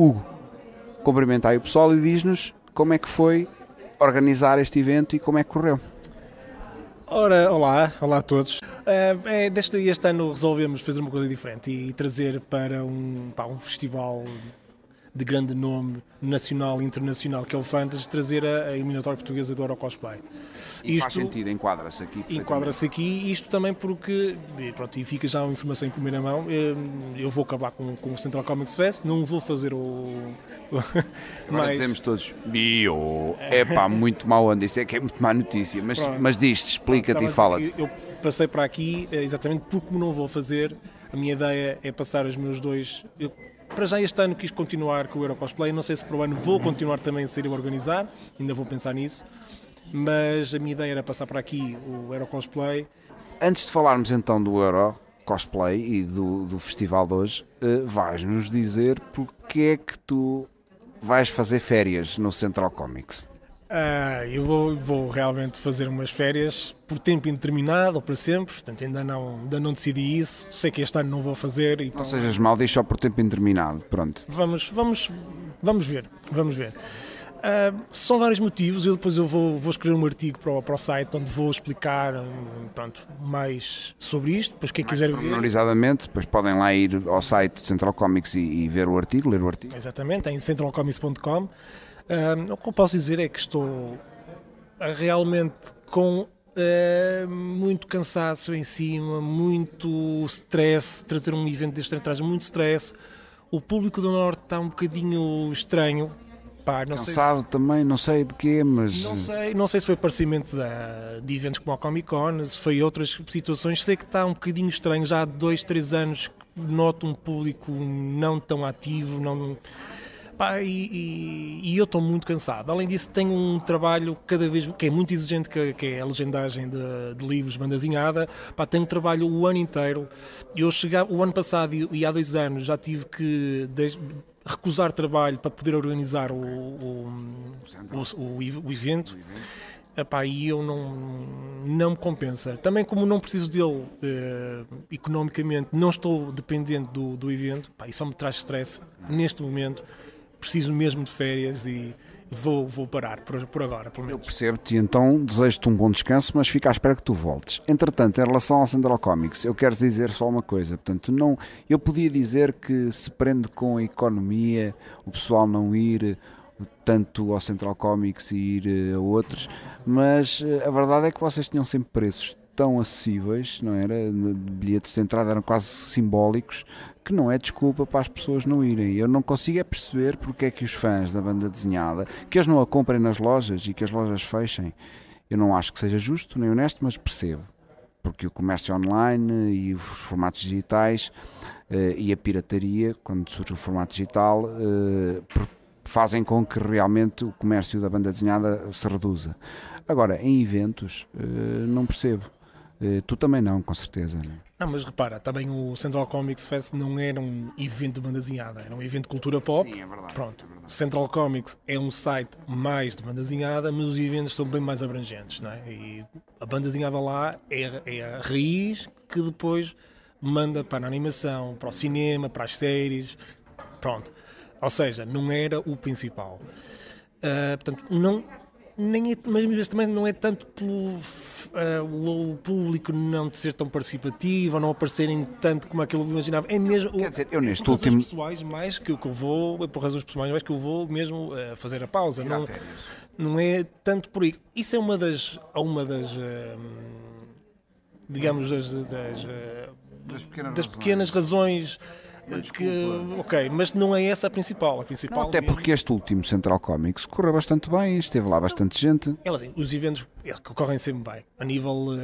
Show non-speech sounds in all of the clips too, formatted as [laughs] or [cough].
Hugo cumprimenta aí o pessoal e diz-nos como é que foi organizar este evento e como é que correu. Ora, olá, olá a todos. Uh, é, deste, este ano resolvemos fazer uma coisa diferente e, e trazer para um, para um festival de grande nome nacional e internacional, que é o Fantas, trazer a, a eliminatória portuguesa do Euro Cosplay. E isto, faz sentido, enquadra-se aqui. Enquadra-se aqui, isto também porque, pronto, e fica já uma informação em primeira mão, eh, eu vou acabar com, com o Central Comics Fest, não vou fazer o... Agora mas... dizemos todos, bio, é pá, muito mau ando, isso é que é muito má notícia, mas, mas diz explica-te tá, e fala-te. Eu passei para aqui eh, exatamente porque não vou fazer, a minha ideia é passar os meus dois... Eu, para já este ano quis continuar com o Euro Cosplay, não sei se para o ano vou uhum. continuar também a ser eu a organizar, ainda vou pensar nisso, mas a minha ideia era passar para aqui o Euro Cosplay. Antes de falarmos então do Euro Cosplay e do, do festival de hoje, eh, vais-nos dizer porque é que tu vais fazer férias no Central Comics? Ah, eu vou, vou, realmente fazer umas férias por tempo indeterminado ou para sempre, portanto ainda não, ainda não decidi isso, sei que este ano não vou fazer. E, não sejas mal, diz só por tempo indeterminado, pronto. Vamos, vamos, vamos ver, vamos ver. Ah, são vários motivos, eu depois eu vou, vou escrever um artigo para o, para o site onde vou explicar hum, pronto, mais sobre isto, depois quem quiser ver. Pormenorizadamente, depois podem lá ir ao site de Central Comics e, e ver o artigo, ler o artigo. Exatamente, é em centralcomics.com. Um, o que eu posso dizer é que estou ah, realmente com uh, muito cansaço em cima, muito stress. Trazer um evento deste ano traz muito stress. O público do Norte está um bocadinho estranho. Pá, Cansado se... também, não sei de quê, mas. Não eh, sei, não sei se foi parecimento da, de eventos como a Comic Con, se foi outras situações. Sei que está um bocadinho estranho. Já há dois, três anos noto um público não tão ativo, não Pá, e, e, eu estou muito cansado. Além disso, tenho um trabalho cada vez que é muito exigente, que, que é a legendagem de, de livros, bandazinhada. Pá, tenho trabalho o ano inteiro. Eu chegava, o ano passado e, e há dois anos já tive que de, recusar trabalho para poder organizar o, o, o, o evento. Epá, e eu não, não me compensa. Também como não preciso dele eh, economicamente, não estou dependente do, do evento, epá, e só me traz stress neste momento preciso mesmo de férias e vou, vou parar por, por agora, pelo menos. Eu percebo-te, então desejo-te um bom descanso, mas fico à espera que tu voltes. Entretanto, em relação ao Central Comics, eu quero dizer só uma coisa, portanto, não, eu podia dizer que se prende com a economia, o pessoal não ir eh, tanto ao Central Comics e ir eh, a outros, mas eh, a verdade é que vocês tinham sempre preços tão acessíveis, não era? Bilhetes de entrada eram quase simbólicos, que não é desculpa para as pessoas não irem. Eu não consigo é perceber porque é que os fãs da banda desenhada, que eles não a comprem nas lojas e que as lojas fechem. Eu não acho que seja justo nem honesto, mas percebo. Porque o comércio online e os formatos digitais eh, e a pirataria, quando surge o formato digital, eh, fazem com que realmente o comércio da banda desenhada se reduza. Agora, em eventos, eh, não percebo. Eh, tu também não, com certeza. Não, é? não mas repara, também o Central Comics Fest não era um evento de bandazinhada, era um evento de cultura pop. Sim, é verdade. Pronto. É verdade. Central Comics é um site mais de bandazinhada, mas os eventos são bem mais abrangentes, não é? E a bandazinhada lá é, é a raiz que depois manda para a animação, para o cinema, para as séries. Pronto. Ou seja, não era o principal. Uh, portanto, não nem é, mas às vezes assim também não é tanto pelo uh, o público não ser tão participativo ou não aparecerem tanto como aquilo que imaginava. É mesmo. Quer o, dizer, eu neste por último. Razões pessoais mais que, que eu vou, é por razões pessoais mais que eu vou mesmo uh, fazer a pausa. Não, não é tanto por aí. Isso é uma das. É uma das uh, digamos, das, das, das pequenas, das razões. pequenas razões mas que, ok, mas não é essa a principal. A principal não, até é porque este último Central Comics correu bastante bem, esteve lá bastante não. gente. É, os eventos ocorrem é, sempre bem, a nível uh,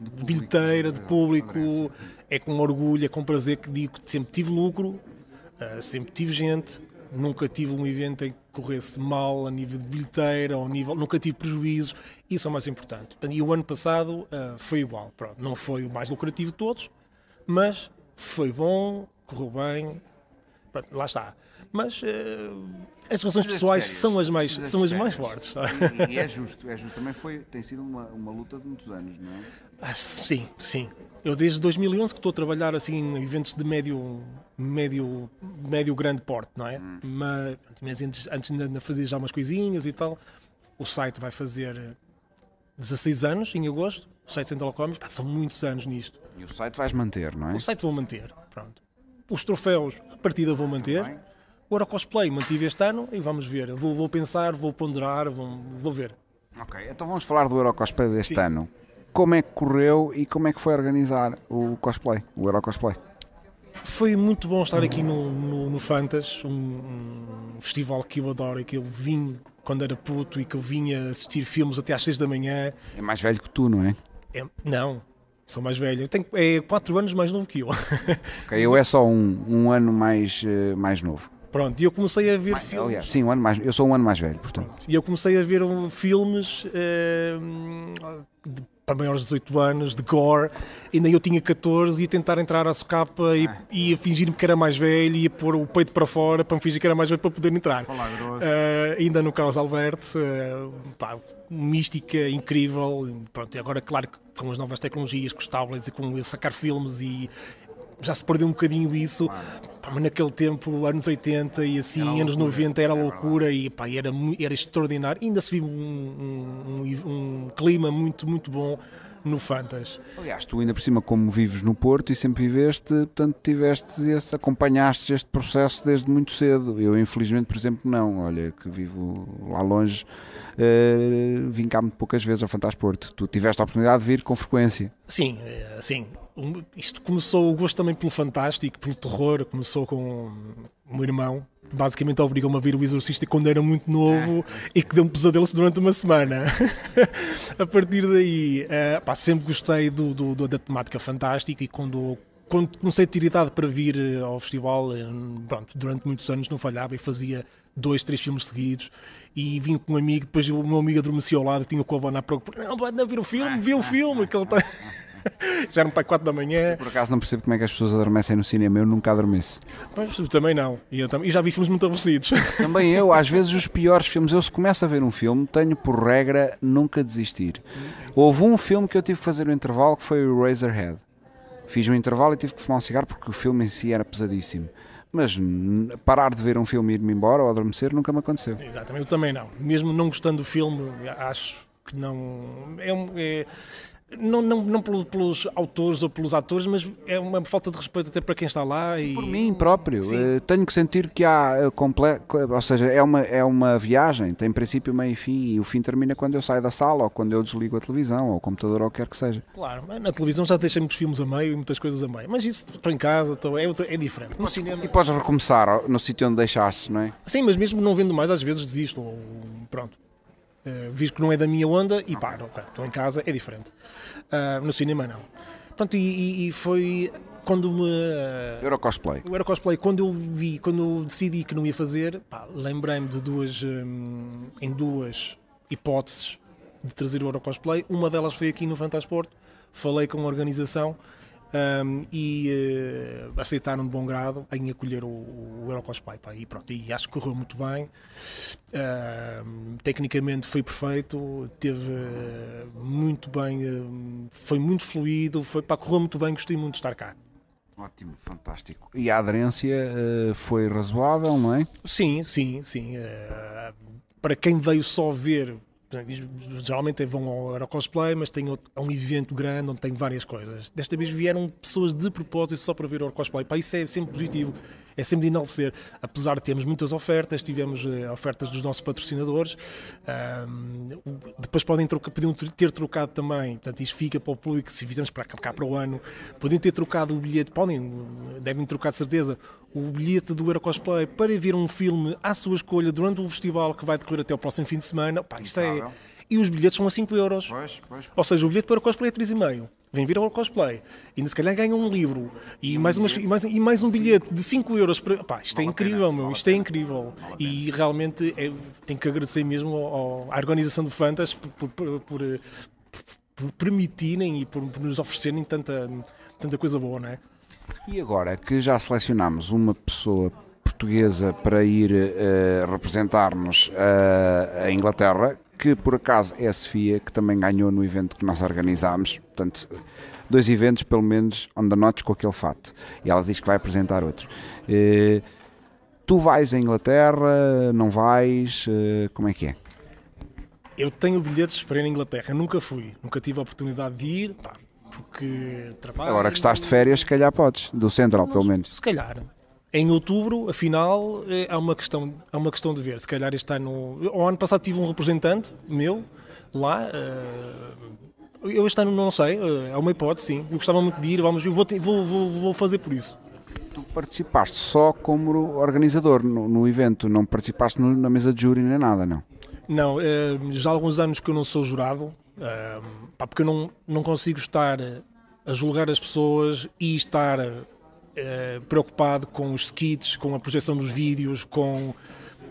de bilheteira, de público, é, com orgulho, é com prazer que digo que sempre tive lucro, uh, sempre tive gente, nunca tive um evento em que corresse mal a nível de bilheteira, ou nível, nunca tive prejuízos, isso é o mais importante. E o ano passado uh, foi igual, Pronto, não foi o mais lucrativo de todos, mas foi bom, correu bem. Pronto, lá está. Mas uh, as razões pessoais férias, são as mais, são as mais fortes. E, e, é justo, é justo. Também foi, tem sido uma, uma luta de muitos anos, não é? Ah, sim, sim. Eu desde 2011 que estou a trabalhar assim em eventos de médio, médio, médio grande porte, não é? Hum. Mas, mas antes, antes ainda fazia já umas coisinhas e tal. O site vai fazer 16 eh, anos em agosto. O site Central Comics, são muitos anos nisto. E o site vais manter, não é? O site vou manter, pronto. Os troféus, a partida vou manter. O Eurocosplay mantive este ano e vamos ver. Vou, vou pensar, vou ponderar, vou, vou, ver. Ok, então vamos falar do Eurocosplay deste Sim. ano. Como é que correu e como é que foi organizar o cosplay, o Eurocosplay? Foi muito bom estar aqui no, no, no Fantas, um, um, festival que eu adoro e que eu vim quando era puto e que eu vinha assistir filmes até às 6 da manhã. É mais velho que tu, não é? é não, Sou mais velho. Eu tenho, é 4 anos mais novo que eu. [laughs] Ok, eu é só um, um ano mais, eh, mais novo. Pronto, e eu comecei a ver mais, filmes. Aliás, sim, um ano mais, eu sou um ano mais velho, portanto. Pronto, e eu comecei a ver um, filmes uh, de, para maiores de 18 anos, de gore. Ainda eu tinha 14 e tentar entrar à socapa e, ah. e fingir-me que era mais velho e pôr o peito para fora para me fingir que era mais velho para poder entrar. Uh, ainda no Carlos Alberto, uh, pá, mística incrível. Pronto, e agora, claro que com as novas tecnologias, com os tablets e com sacar filmes e já se perdeu um bocadinho isso, pá, mas naquele tempo, anos 80 e assim, era anos loucura, 90, era loucura e pá, era, era extraordinário. ainda se viu um, um, um, um clima muito, muito bom no Fantas. Aliás, tu ainda por cima, como vives no Porto e sempre viveste, portanto, tiveste esse, acompanhaste este processo desde muito cedo. Eu, infelizmente, por exemplo, não. Olha, que vivo lá longe, uh, vim cá muito poucas vezes ao Fantas Porto. Tu tiveste a oportunidade de vir com frequência. Sim, eh, sim. Isto começou, o gosto também pelo fantástico, pelo terror, começou com, o meu irmão basicamente obrigou-me a vir o Exorcista quando era muito novo e que deu-me pesadelos durante uma semana. [laughs] a partir daí, uh, pá, sempre gostei do, do, da temática fantástica e quando quando comecei a ter idade para vir eh, ao festival, eh, pronto, durante muitos anos não falhava e fazia dois, três filmes seguidos e vim com um amigo, depois o meu amigo adormecia ao lado e tinha o Cobana na procura, não, vai vir o filme, vê o filme que ele está [laughs] já era para 4 da manhã. Por acaso não percebo como é que as pessoas adormecem no cinema, eu nunca adormeço. também não. E, eu, e já vi filmes muito aborrecidos. [laughs] Também eu, às vezes os piores filmes, eu se começo a ver um filme, tenho por regra nunca desistir. Houve um filme que eu tive que fazer no um intervalo que foi o Razorhead. Fiz um intervalo e tive que fumar um cigarro porque o filme em si era pesadíssimo mas parar de ver um filme e ir-me embora ou adormecer nunca me aconteceu. Exatamente, eu também não. Mesmo não gostando do filme, acho que não. É, um, é, não, não, não pelos, pelos, autores ou pelos atores, mas é uma falta de respeito até para quem está lá. E... Por mim próprio. Sim. Eh, tenho que sentir que há. Eh, comple... Ou seja, é uma, é uma viagem, tem princípio, meio e fim, e o fim termina quando eu saio da sala, ou quando eu desligo a televisão, ou o computador, ou o que quer que seja. Claro, na televisão já deixa muitos filmes a meio e muitas coisas a meio, mas isso estou em casa, estou, é, é diferente. No e, cinema... e podes recomeçar no sítio onde deixaste, não é? Sim, mas mesmo não vendo mais, às vezes desisto, ou, pronto. Uh, que não é da minha onda e pá, estou em casa, é diferente. Uh, no cinema não. Pronto, e, e, e foi quando me. Uh, ah, Euro cosplay. O Euro cosplay, quando eu vi, quando eu decidi que não ia fazer, lembrei-me de duas. Um, em duas hipóteses de trazer o Euro cosplay. Uma delas foi aqui no Fantasporto, falei com a organização um, e uh, aceitaram de bom grado em acolher o, o Eurocosplay. Pá, e, pronto, e acho que correu muito bem. Uh, tecnicamente foi perfeito, teve uh, muito bem, eh, foi muito fluido, foi, pá, correu muito bem, gostei muito de estar cá. Ótimo, fantástico. E a aderência foi razoável, não é? Sim, sim, sim. para quem veio só ver, é? Geralmente é, vão ao Eurocosplay, mas tem outro, é um evento grande onde tem várias coisas. Desta vez vieram pessoas de propósito só para ver o Eurocosplay. Para isso é sempre positivo é sempre de enaltecer. Apesar de termos muitas ofertas, tivemos eh, ofertas dos nossos patrocinadores, depois podem trocar, podiam ter trocado também, portanto, isso fica para o público, se fizermos para cá, para o ano, podiam ter trocado o bilhete, podem, devem trocar de certeza, o bilhete do Eurocosplay para ver um filme à sua escolha durante o festival que vai decorrer até o próximo fim de semana. Pá, isto é e os bilhetes são a 5 euros. Pois, pois. Ou seja, o bilhete para o cosplay é 3,5. Vem vir ao cosplay. E se calhar ganham um livro e, um mais, umas, e, mais, e mais um bilhete de 5 euros. Para... Pá, isto é incrível, pena. meu. Isto é incrível. e realmente é, tenho que agradecer mesmo ao, ao, à organização do Fantas por, por, por, por eh, permitirem e por, nos oferecerem tanta, tanta coisa boa, não é? E agora que já selecionamos uma pessoa portuguesa para ir uh, representar-nos uh, a Inglaterra, que por acaso é a Sofia, que também ganhou no evento que nós organizámos. Portanto, dois eventos, pelo menos, on the notch com aquele fato. E ela diz que vai apresentar outro. Eh, tu vais à Inglaterra? Não vais? Eh, como é que é? Eu tenho bilhetes para ir à Inglaterra. nunca fui, nunca tive a oportunidade de ir. Pá, porque trabalho. Agora que estás de férias, se calhar podes, do Central, não, pelo menos. Se calhar, em outubro, afinal, é uma questão, é uma questão de ver. Se calhar este ano. O ano passado tive um representante meu lá. Eh, eu este ano não sei, é uma hipótese, sim. Eu gostava muito de ir, vamos, eu vou, vou, vou, vou fazer por isso tu participaste só como organizador no, no evento, não participaste no, na mesa de júri nem nada, não? Não, já há alguns anos que eu não sou jurado, porque eu não, não consigo estar a julgar as pessoas e estar eh, preocupado com os skits, com a projeção dos vídeos, com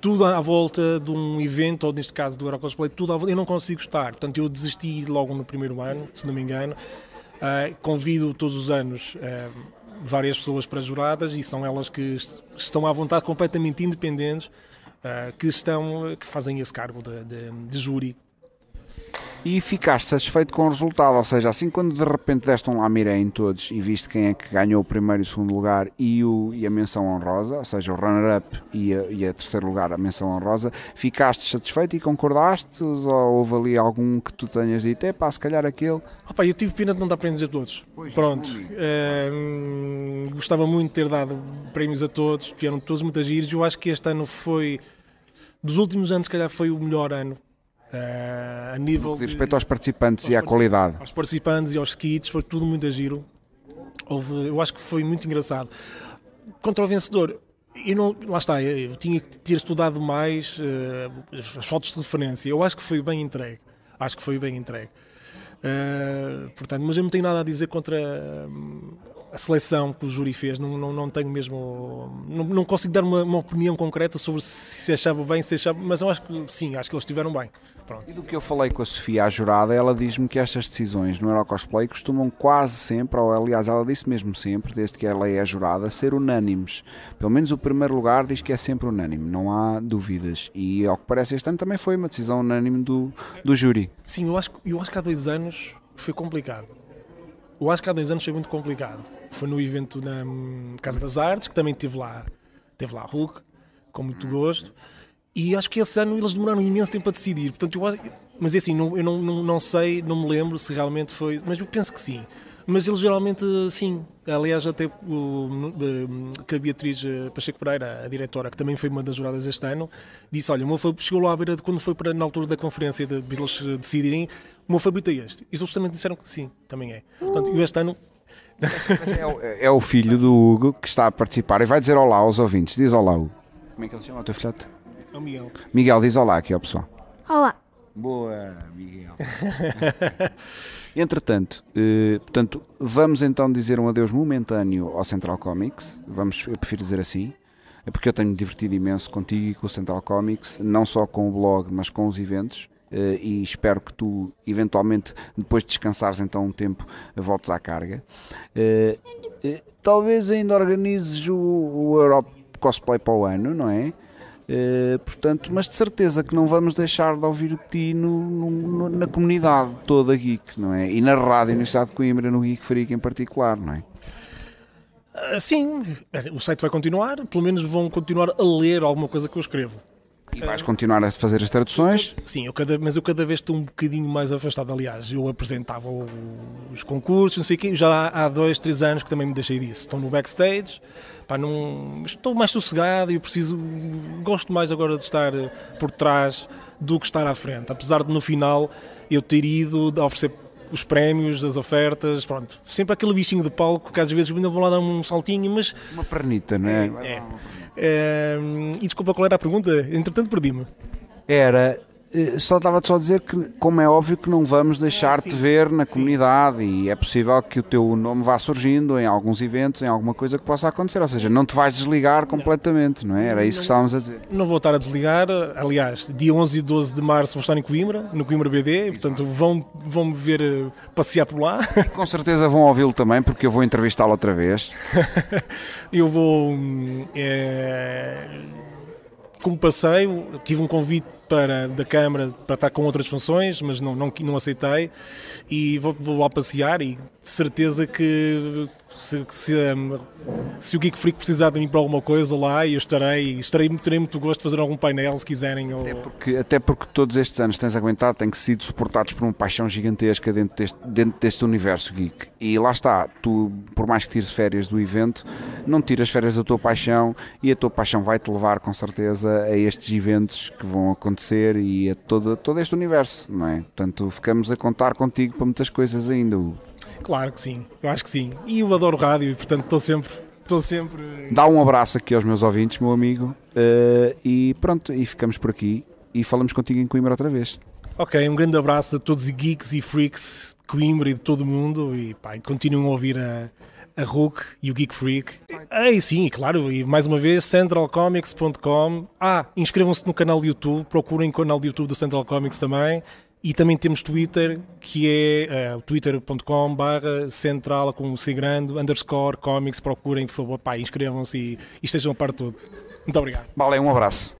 tudo à volta de um evento, ou neste caso do Eurocosplay, tudo à volta. Eu não consigo estar, portanto, eu desisti logo no primeiro ano, se não me engano. Uh, convido todos os anos uh, várias pessoas para juradas e são elas que estão à vontade, completamente independentes, uh, que, estão, que fazem esse cargo de, de, de júri e ficaste satisfeito com o resultado. Ou seja, assim quando de repente deste um lamira em todos e viste quem é que ganhou o primeiro e o segundo lugar e, o, e a menção honrosa, ou seja, o runner-up e, o e a terceiro lugar, a menção honrosa, ficaste satisfeito e concordaste? Ou houve ali algum que tu tenhas dito, é pá, se calhar aquele? Opa, eu tive pena de não dar prémios a todos. Pois, Pronto. Hum, gostava muito de ter dado prémios a todos, vieram todos muitas giras. Eu acho que este ano foi, dos últimos anos, se calhar foi o melhor ano eh, a nível. De respeito de, aos participantes aos e à qualidade. Aos participantes e aos kits, foi tudo muito a giro. Houve, eu acho que foi muito engraçado. Contra o vencedor, eu não, lá está, eu tinha que ter estudado mais uh, as fotos de referência. Eu acho que foi bem entregue. Acho que foi bem entregue. Uh, portanto, mas eu não tenho nada a dizer contra, hum, a seleção que o júri fez, não, não, não tenho mesmo. Não, não consigo dar uma, uma, opinião concreta sobre se achava bem, se achava. Mas eu acho que sim, acho que eles estiveram bem. Pronto. E do que eu falei com a Sofia, a jurada, ela diz-me que estas decisões no Eurocosplay costumam quase sempre, ou aliás, ela disse mesmo sempre, desde que ela é a jurada, ser unânimes. Pelo menos o primeiro lugar diz que é sempre unânime, não há dúvidas. E ao que parece, este ano também foi uma decisão unânime do, do júri. Sim, eu acho, eu acho que há dois anos foi complicado eu acho que há dois anos foi muito complicado. Foi no evento na hum, Casa das Artes, que também tive lá, teve lá a Hulk, com muito uhum. gosto. E acho que esse ano eles demoraram imenso tempo a decidir. Portanto, eu, mas é assim, não, eu não, não, não sei, não me lembro se realmente foi, mas eu penso que sim. Mas eles geralmente, sim. Aliás, até o, eh, que a Beatriz eh, Pacheco Pereira, a diretora, que também foi uma das juradas este ano, disse: Olha, o meu foi, chegou lá à beira de quando foi para, na altura da conferência de eles eh, decidirem, o meu favorito é este. E os outros também disseram que sim, também é. Portanto, este ano. É o, é, é, o filho do Hugo que está a participar e vai dizer olá aos ouvintes. Diz olá, Hugo. Como é que ele chama o teu filhote? É o Miguel. Miguel, diz olá aqui ao pessoal. Olá. Boa, Miguel. [laughs] Entretanto, eh, portanto, vamos então dizer um adeus momentâneo ao Central Comics. Vamos, eu prefiro dizer assim, porque eu tenho me divertido imenso contigo e com o Central Comics, não só com o blog, mas com os eventos. Uh, e espero que tu, eventualmente, depois de descansares então um tempo, voltes à carga. Uh, uh, talvez ainda organizes o, o Europe Cosplay para o ano, não é? portanto, mas de certeza que não vamos deixar de ouvir ti no, no, no, na comunidade toda geek, não é? E na rádio Universidade de Coimbra, no Geek Freak em particular, não é? Ah, sim, o site vai continuar, pelo menos vão continuar a ler alguma coisa que eu escrevo. E vais continuar a fazer as traduções? Sim, eu cada, mas eu cada vez estou um bocadinho mais afastado. Aliás, eu apresentava os concursos, não sei o quê, já há dois, três anos que também me deixei disso. Estou no backstage, pá, estou mais sossegado e preciso. Gosto mais agora de estar por trás do que estar à frente. Apesar de no final eu ter ido a oferecer os prémios, as ofertas, pronto. Sempre aquele bichinho de palco que às vezes ainda vou lá dar um saltinho, mas. Uma pernita, não é? é. é. Ehm, e desculpa qual era a pergunta, entretanto perdi-me. Era eh, só estava-te só a dizer que, como é óbvio, que não vamos deixar-te ver na comunidade e é possível que o teu nome vá surgindo em alguns eventos, em alguma coisa que possa acontecer. Ou seja, não te vais desligar completamente, não, não é? Era isso não, que estávamos a dizer. Não vou estar a desligar. Aliás, dia 11 e 12 de março vou estar em Coimbra, no Coimbra BD, portanto vão, vão me ver eh, passear por lá. E com certeza vão ouvi-lo também, porque eu vou entrevistá-lo outra vez. [laughs] eu vou. É como passeio, tive um convite para, da Câmara para estar com outras funções, mas não, não, não aceitei e vou, vou lá passear e certeza que, se, se, hum, se, o Geek Freak precisar de mim para alguma coisa lá, eu estarei, estarei terei muito gosto de fazer algum painel se quiserem. Ou... Até, porque, até porque todos estes anos tens aguentado, têm que sido suportados por uma paixão gigantesca dentro deste, dentro deste universo geek. E lá está, tu, por mais que tires férias do evento, não tiras férias da tua paixão e a tua paixão vai-te levar com certeza a estes eventos que vão acontecer e a todo, todo este universo, não é? Portanto, ficamos a contar contigo para muitas coisas ainda. Claro que sim, eu acho que sim. E eu adoro rádio e, portanto, estou sempre. Estou sempre. Eh, Dá um abraço aqui aos meus ouvintes, meu amigo. Uh, e pronto, e ficamos por aqui. E falamos contigo em Coimbra outra vez. Ok, um grande abraço a todos os geeks e freaks de Coimbra e de todo o mundo. E pá, continuem a ouvir a, a Hulk e o Geek Freak. Ah, e sim, claro, e mais uma vez, centralcomics.com. Ah, inscrevam-se no canal do YouTube, procurem o canal do YouTube do Central Comics também. E também temos Twitter, que é uh, twitter.com barra central com C grande, underscore, comics, procurem, por favor, pá, inscrevam-se e, e estejam a par de tudo. Muito obrigado. Vale, um abraço.